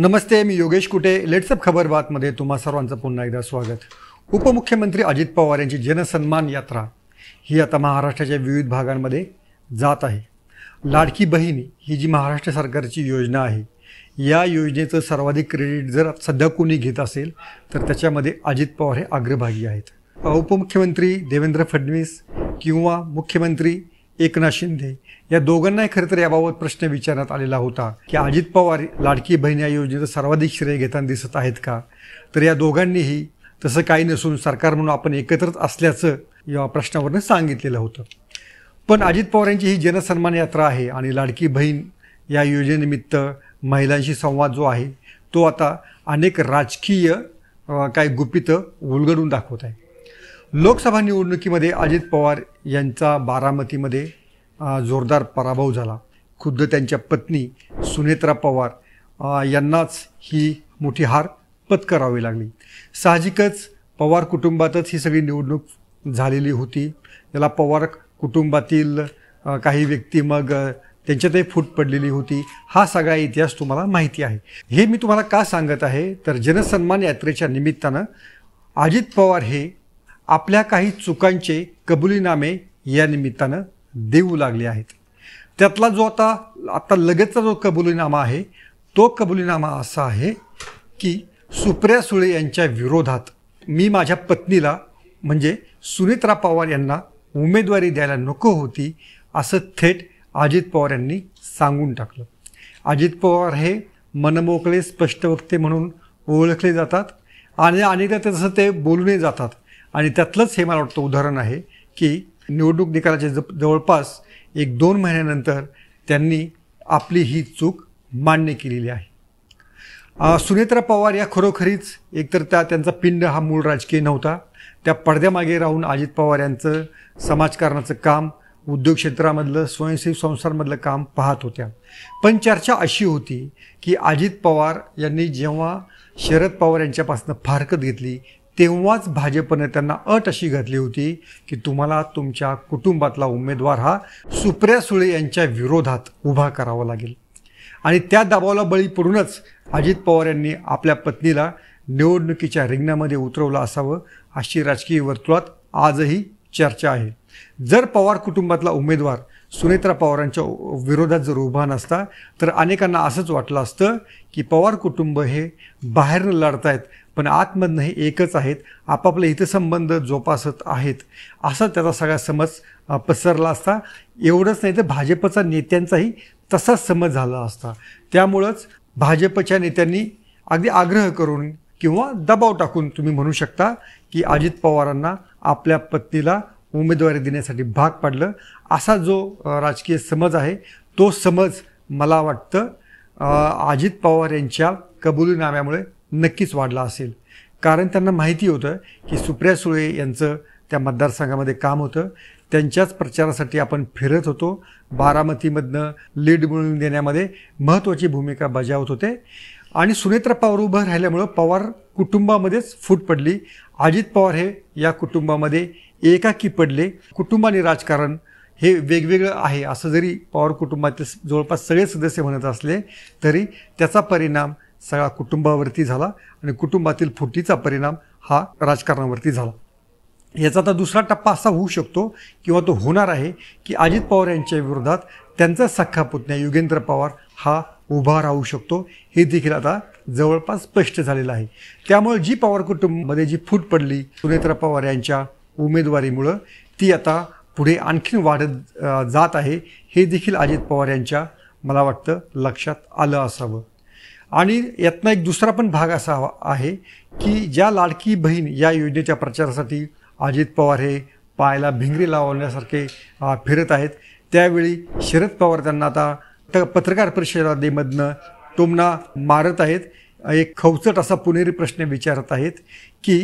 नमस्ते मी योगेश कुटे लेट्सअप खबर बातमध्ये तुम्हा सर्वांचं पुन्हा एकदा स्वागत उपमुख्यमंत्री अजित पवार यांची जनसन्मान यात्रा ही आता महाराष्ट्राच्या विविध भागांमध्ये जात आहे लाडकी बहीण ही जी महाराष्ट्र सरकारची योजना आहे या योजनेचं सर्वाधिक क्रेडिट जर सध्या कोणी घेत असेल तर त्याच्यामध्ये अजित पवार हे अग्रभागी आहेत उपमुख्यमंत्री देवेंद्र फडणवीस किंवा मुख्यमंत्री एकनाथ शिंदे या दोघांनाही खरं तर याबाबत प्रश्न विचारण्यात आलेला होता की अजित पवार लाडकी बहीण या योजनेचं सर्वाधिक श्रेय घेताना दिसत आहेत का तर या दोघांनीही तसं काही नसून सरकार म्हणून आपण एकत्रच असल्याचं या प्रश्नावरनं सांगितलेलं होतं पण अजित पवारांची ही जनसन्मान यात्रा आहे आणि लाडकी बहीण या योजनेनिमित्त महिलांशी संवाद जो आहे तो आता अनेक राजकीय काही गुपितं उलगडून दाखवत आहे लोकसभा निवडणुकीमध्ये अजित पवार यांचा बारामतीमध्ये जोरदार पराभव झाला खुद्द त्यांच्या पत्नी सुनेत्रा पवार यांनाच ही मोठी हार पत्करावी लागली साहजिकच पवार कुटुंबातच ही सगळी निवडणूक झालेली होती याला पवार कुटुंबातील काही व्यक्ती मग त्यांच्यातही फूट पडलेली होती हा सगळा इतिहास तुम्हाला माहिती आहे हे मी तुम्हाला का सांगत आहे तर जनसन्मान यात्रेच्या निमित्तानं अजित पवार हे आपल्या काही चुकांचे कबुलीनामे या निमित्तानं देऊ लागले आहेत त्यातला जो आता आता लगेचचा जो कबुलीनामा आहे तो कबुलीनामा असा आहे की सुप्रिया सुळे यांच्या विरोधात मी माझ्या पत्नीला म्हणजे सुमित्रा पवार यांना उमेदवारी द्यायला नको होती असं थेट अजित पवार यांनी सांगून टाकलं अजित पवार हे मनमोकळे स्पष्ट वक्ते म्हणून ओळखले जातात आणि अनेकदा तसं ते बोलूनही जातात आणि त्यातलंच हे मला वाटतं उदाहरण आहे की निवडणूक निकालाच्या ज जवळपास एक दोन महिन्यानंतर त्यांनी आपली ही चूक मान्य केलेली आहे सुनेत्रा पवार या खरोखरीच एकतर त्या त्यांचा पिंड हा मूळ राजकीय नव्हता त्या पडद्यामागे राहून अजित पवार यांचं समाजकारणाचं काम उद्योग क्षेत्रामधलं स्वयंसेवी संस्थांमधलं काम पाहत होत्या पण चर्चा अशी होती की अजित पवार यांनी जेव्हा शरद पवार यांच्यापासून फारकत घेतली तेव्हाच भाजपने त्यांना अट अशी घातली होती की तुम्हाला तुमच्या कुटुंबातला उमेदवार हा सुप्रिया सुळे यांच्या विरोधात उभा करावा लागेल आणि त्या दबावाला बळी पडूनच अजित पवार यांनी आपल्या पत्नीला निवडणुकीच्या रिंगणामध्ये उतरवलं असावं अशी राजकीय वर्तुळात आजही चर्चा आहे जर पवार कुटुंबातला उमेदवार सुनेत्रा पवारांच्या विरोधात जर उभा नसता तर अनेकांना असंच वाटलं असतं की पवार कुटुंब हे बाहेरनं लढतायत पण आतमधनं हे एकच आहेत आपापले हितसंबंध जोपासत आहेत असा त्याचा सगळा समज पसरला असता एवढंच नाही तर भाजपचा नेत्यांचाही तसाच समज झाला असता त्यामुळंच भाजपच्या नेत्यांनी अगदी आग्रह करून किंवा दबाव टाकून तुम्ही म्हणू शकता की अजित पवारांना आपल्या पत्नीला उमेदवारी देण्यासाठी भाग पाडलं असा जो राजकीय समज आहे तो समज मला वाटतं अजित पवार यांच्या कबुलीनाम्यामुळे नक्कीच वाढला असेल कारण त्यांना माहिती होतं की सुप्रिया सुळे यांचं त्या मतदारसंघामध्ये काम होतं त्यांच्याच प्रचारासाठी आपण फिरत होतो बारामतीमधनं लीड मिळवून देण्यामध्ये महत्त्वाची भूमिका बजावत होते आणि सुनेत्रा पवार उभं राहिल्यामुळं पवार कुटुंबामध्येच फूट पडली अजित पवार हे या कुटुंबामध्ये एकाकी पडले कुटुंबाने राजकारण हे वेगवेगळं आहे असं जरी पवार कुटुंबातील जवळपास सगळे सदस्य म्हणत असले तरी त्याचा परिणाम सगळा कुटुंबावरती झाला आणि कुटुंबातील फुटीचा परिणाम हा राजकारणावरती झाला याचा आता दुसरा टप्पा असा होऊ शकतो किंवा तो होणार आहे की अजित पवार यांच्या विरोधात त्यांचा सख्खा पुतण्या युगेंद्र पवार हा उभा राहू शकतो हे देखील आता जवळपास स्पष्ट झालेलं आहे त्यामुळे जी पवार कुटुंबमध्ये जी फूट पडली सुनेत्रा पवार यांच्या उमेदवारीमुळं ती आता पुढे आणखीन वाढत जात आहे हे देखील अजित पवार यांच्या मला वाटतं लक्षात आलं असावं आणि यातनं एक दुसरा पण भाग असा आहे की ज्या लाडकी बहीण या योजनेच्या प्रचारासाठी अजित पवार हे पायाला भिंगरी लावण्यासारखे फिरत आहेत त्यावेळी शरद पवार त्यांना आता पत्रकार परिषदेमधनं तोमना मारत आहेत एक खवचट असा पुणेरी प्रश्न विचारत आहेत की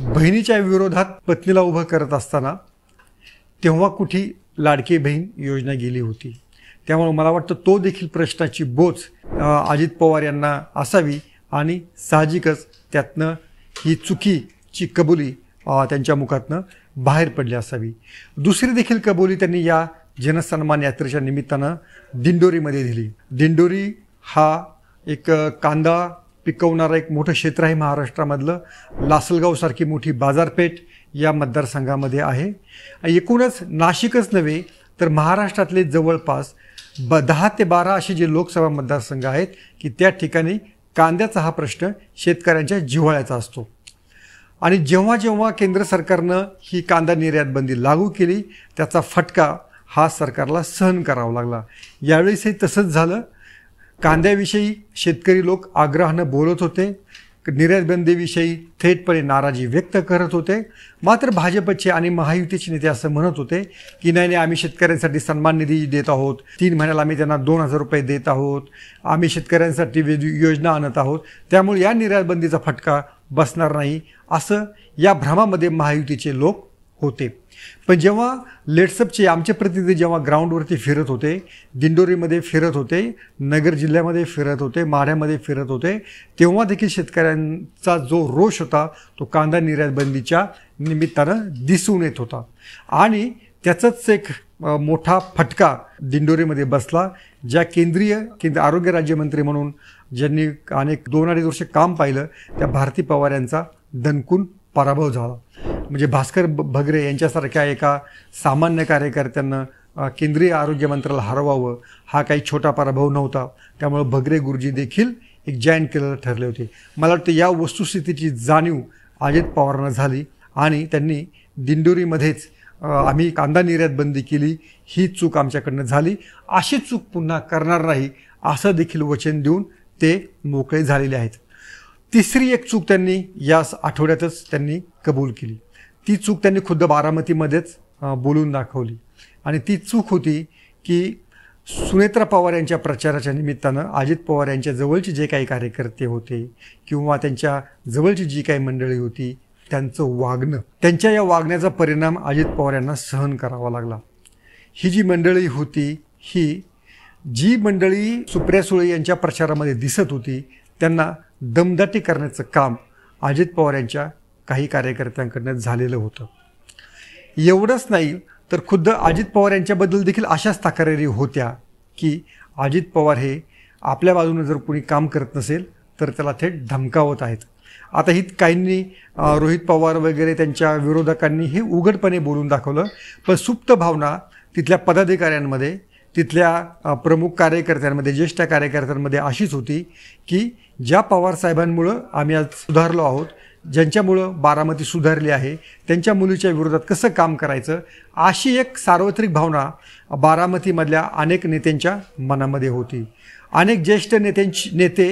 बहिणीच्या विरोधात पत्नीला उभं करत असताना तेव्हा कुठे लाडकी बहीण योजना गेली होती त्यामुळे मला वाटतं तो देखील प्रश्नाची बोच अजित पवार यांना असावी आणि साहजिकच त्यातनं ही चुकीची कबुली त्यांच्या मुखातनं बाहेर पडली असावी दुसरी देखील कबुली त्यांनी या जनसन्मान यात्रेच्या निमित्तानं दिंडोरीमध्ये दिली दिंडोरी हा एक कांदा पिकवणारं एक मोठं क्षेत्र आहे महाराष्ट्रामधलं लासलगावसारखी मोठी बाजारपेठ या मतदारसंघामध्ये आहे एकूणच नाशिकच नव्हे तर महाराष्ट्रातले जवळपास ब दहा ते बारा असे जे लोकसभा मतदारसंघ आहेत की त्या ठिकाणी कांद्याचा हा प्रश्न शेतकऱ्यांच्या जिव्हाळ्याचा असतो आणि जेव्हा जेव्हा केंद्र सरकारनं ही कांदा निर्यात बंदी लागू केली त्याचा फटका हा सरकारला सहन करावा लागला यावेळेसही तसंच झालं कांद्याविषयी शेतकरी लोक आग्रहानं बोलत होते निर्यातबंदीविषयी बंदीविषयी थेटपणे नाराजी व्यक्त करत होते मात्र भाजपचे आणि महायुतीचे नेते असं म्हणत होते की नाही नाही आम्ही शेतकऱ्यांसाठी सन्मान निधी देत आहोत तीन महिन्याला आम्ही त्यांना दोन हजार रुपये देत आहोत आम्ही शेतकऱ्यांसाठी योजना आणत आहोत त्यामुळे या निर्यातबंदीचा फटका बसणार नाही असं या भ्रमामध्ये महायुतीचे लोक होते पण जेव्हा लेट्सअपचे आमचे प्रतिनिधी जेव्हा ग्राउंडवरती फिरत होते दिंडोरीमध्ये फिरत होते नगर जिल्ह्यामध्ये फिरत होते माढ्यामध्ये फिरत होते तेव्हा देखील शेतकऱ्यांचा जो रोष होता तो कांदा निर्यात बंदीच्या निमित्तानं दिसून येत होता आणि त्याचाच एक मोठा फटका दिंडोरीमध्ये बसला ज्या केंद्रीय केंद्र आरोग्य राज्यमंत्री म्हणून ज्यांनी अनेक दोन अडीच वर्ष काम पाहिलं त्या भारती पवार यांचा दणकून पराभव झाला म्हणजे भास्कर भगरे यांच्यासारख्या एका सामान्य कार्यकर्त्यांना केंद्रीय आरोग्य मंत्र्याला हरवावं हा काही छोटा पराभव नव्हता त्यामुळं भगरे गुरुजी देखील एक जॉईंट केलेलं ठरले होते मला वाटतं या वस्तुस्थितीची जाणीव अजित पवारांना झाली आणि त्यांनी दिंडोरीमध्येच आम्ही कांदा निर्यात बंदी केली ही चूक आमच्याकडनं झाली अशी चूक पुन्हा करणार नाही असं देखील वचन देऊन ते मोकळे झालेले आहेत तिसरी एक चूक त्यांनी या आठवड्यातच त्यांनी कबूल केली ती चूक त्यांनी खुद्द बारामतीमध्येच बोलून दाखवली आणि ती चूक होती की सुनेत्रा पवार यांच्या प्रचाराच्या निमित्तानं अजित पवार यांच्या जवळचे जे काही कार्यकर्ते होते किंवा त्यांच्या जवळची जी काही मंडळी होती त्यांचं वागणं त्यांच्या या वागण्याचा परिणाम अजित पवार यांना सहन करावा लागला ही जी मंडळी होती ही जी मंडळी सुप्रिया सुळे यांच्या प्रचारामध्ये दिसत होती त्यांना दमदाटी करण्याचं काम अजित पवार यांच्या काही कार्यकर्त्यांकडनं झालेलं होतं एवढंच नाही तर खुद्द अजित पवार यांच्याबद्दल देखील अशाच तक्रारी होत्या की अजित पवार हे आपल्या बाजूनं जर कोणी काम करत नसेल तर त्याला थेट धमकावत आहेत आता ही काहींनी रोहित पवार वगैरे त्यांच्या विरोधकांनी हे उघडपणे बोलून दाखवलं पण सुप्त भावना तिथल्या पदाधिकाऱ्यांमध्ये तिथल्या प्रमुख कार्यकर्त्यांमध्ये ज्येष्ठ कार्यकर्त्यांमध्ये अशीच होती की ज्या पवारसाहेबांमुळं आम्ही आज सुधारलो आहोत ज्यांच्यामुळं बारामती सुधारली आहे त्यांच्या मुलीच्या विरोधात कसं काम करायचं अशी एक सार्वत्रिक भावना बारामतीमधल्या अनेक नेत्यांच्या मनामध्ये होती अनेक ज्येष्ठ नेत्यांची नेते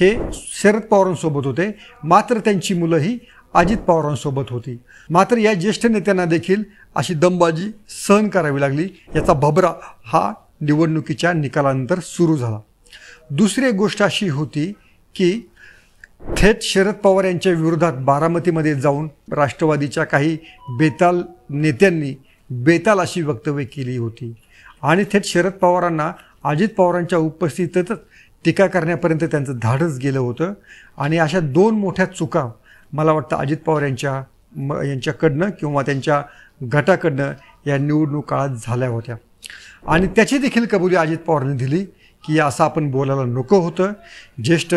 हे शरद पवारांसोबत होते मात्र त्यांची मुलं ही अजित पवारांसोबत होती मात्र या ज्येष्ठ नेत्यांना देखील अशी दमबाजी सहन करावी लागली याचा भबरा हा निवडणुकीच्या निकालानंतर सुरू झाला दुसरी गोष्ट अशी होती की थेट शरद पवार यांच्या विरोधात बारामतीमध्ये जाऊन राष्ट्रवादीच्या काही बेताल नेत्यांनी बेताल अशी वक्तव्य केली होती आणि थेट शरद पवारांना अजित पवारांच्या उपस्थितीतच टीका करण्यापर्यंत त्यांचं धाडच गेलं होतं आणि अशा दोन मोठ्या चुका मला वाटतं अजित पवार यांच्या म यांच्याकडनं किंवा त्यांच्या गटाकडनं या निवडणूक काळात झाल्या होत्या आणि त्याची देखील कबुली अजित पवारांनी दिली की असं आपण बोलायला नको होतं ज्येष्ठ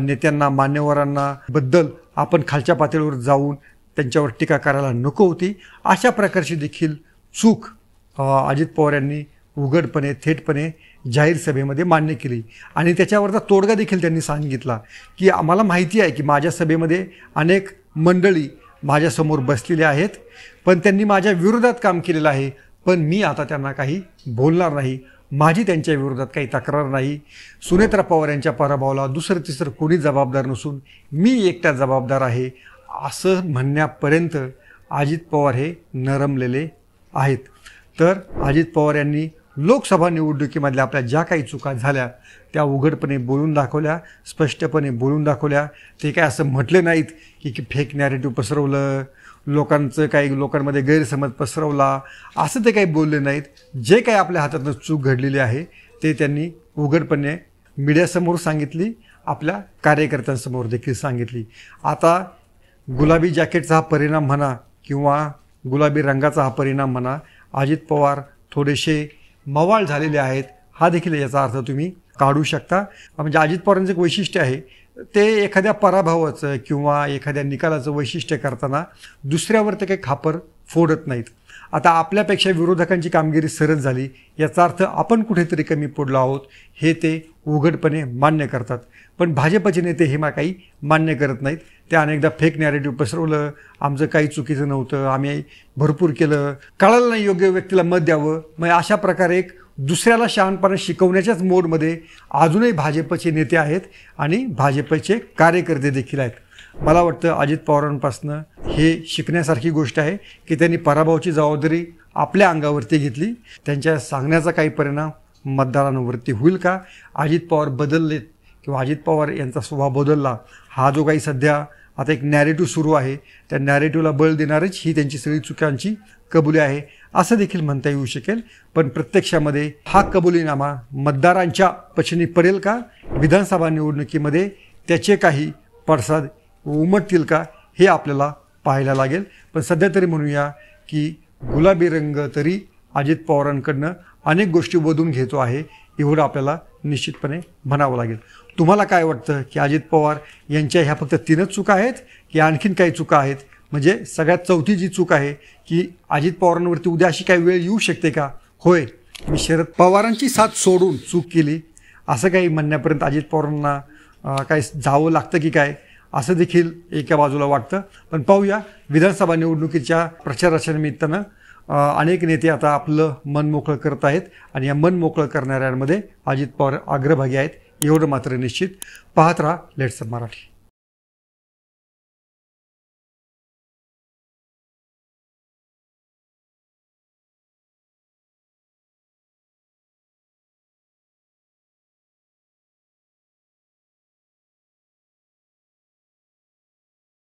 नेत्यांना मान्यवरांना बद्दल आपण खालच्या पातळीवर जाऊन त्यांच्यावर टीका करायला नको होती अशा प्रकारची देखील चूक अजित पवार यांनी उघडपणे थेटपणे जाहीर सभेमध्ये मान्य केली आणि त्याच्यावरचा तोडगा देखील त्यांनी सांगितला की आम्हाला माहिती आहे की माझ्या सभेमध्ये अनेक मंडळी माझ्यासमोर बसलेले आहेत पण त्यांनी माझ्या विरोधात काम केलेलं आहे पण मी आता त्यांना काही बोलणार नाही माझी त्यांच्या विरोधात काही तक्रार नाही सुनेत्रा पवार यांच्या पराभवाला दुसरं तिसरं कोणी जबाबदार नसून मी एकटा जबाबदार आहे असं म्हणण्यापर्यंत अजित पवार हे नरमलेले आहेत तर अजित पवार यांनी लोकसभा निवडणुकीमधल्या आपल्या ज्या काही चुका झाल्या त्या उघडपणे बोलून दाखवल्या स्पष्टपणे बोलून दाखवल्या ते काय असं म्हटले नाहीत की की फेक नॅरेटिव्ह पसरवलं लोकांचं काही लोकांमध्ये गैरसमज पसरवला असं ते काही बोलले नाहीत जे काही आपल्या हातातनं चूक घडलेली आहे ते त्यांनी उघडपणे मीडियासमोर सांगितली आपल्या कार्यकर्त्यांसमोर देखील सांगितली आता गुलाबी जॅकेटचा हा परिणाम म्हणा किंवा गुलाबी रंगाचा हा परिणाम म्हणा अजित पवार थोडेसे मवाळ झालेले आहेत हा देखील याचा अर्थ तुम्ही काढू शकता म्हणजे अजित पवारांचं एक वैशिष्ट्य आहे ते एखाद्या पराभवाचं किंवा एखाद्या निकालाचं वैशिष्ट्य करताना दुसऱ्यावर ते काही खापर फोडत नाहीत आता आपल्यापेक्षा विरोधकांची कामगिरी सरळ झाली याचा अर्थ आपण कुठेतरी कमी पडलो आहोत हे ते उघडपणे मान्य करतात पण भाजपचे नेते हे मा काही मान्य करत नाहीत ते अनेकदा फेक नॅरेटिव्ह पसरवलं आमचं काही चुकीचं नव्हतं आम्ही भरपूर केलं कळालं नाही योग्य व्यक्तीला मत द्यावं मग अशा प्रकारे एक दुसऱ्याला शहाणपणा शिकवण्याच्याच मोडमध्ये अजूनही भाजपचे नेते आहेत आणि भाजपचे कार्यकर्ते देखील आहेत मला वाटतं अजित पवारांपासनं हे शिकण्यासारखी गोष्ट आहे की त्यांनी पराभवाची जबाबदारी आपल्या अंगावरती घेतली त्यांच्या सांगण्याचा काही परिणाम मतदारांवरती होईल का अजित पवार बदललेत किंवा अजित पवार यांचा स्वभाव बदलला हा जो काही सध्या आता एक नॅरेटिव्ह सुरू आहे त्या नॅरेटिव्हला बळ देणारच ही त्यांची सगळी चुकांची कबुली आहे असं देखील म्हणता येऊ शकेल पण प्रत्यक्षामध्ये हा कबुलीनामा मतदारांच्या पचनी पडेल का विधानसभा निवडणुकीमध्ये त्याचे काही पडसाद उमटतील का हे आपल्याला पाहायला लागेल पण सध्या तरी म्हणूया की गुलाबी रंग तरी अजित पवारांकडनं अनेक गोष्टी वधून घेतो आहे एवढं आपल्याला निश्चितपणे म्हणावं लागेल तुम्हाला काय वाटतं की अजित पवार यांच्या ह्या फक्त तीनच चुका आहेत की आणखीन काही चुका आहेत म्हणजे सगळ्यात चौथी जी चूक आहे की अजित पवारांवरती उद्या अशी काही वेळ येऊ शकते का होय मी शरद पवारांची साथ सोडून चूक केली असं काही म्हणण्यापर्यंत अजित पवारांना काय जावं लागतं की काय असं देखील एका बाजूला वाटतं पण पाहूया विधानसभा निवडणुकीच्या प्रचाराच्या निमित्तानं अनेक नेते आता आपलं मन मोकळं करत आहेत आणि या मन मोकळं करणाऱ्यांमध्ये अजित पवार अग्रभागी आहेत एवढं मात्र निश्चित पाहत राहा लेट्स मराठी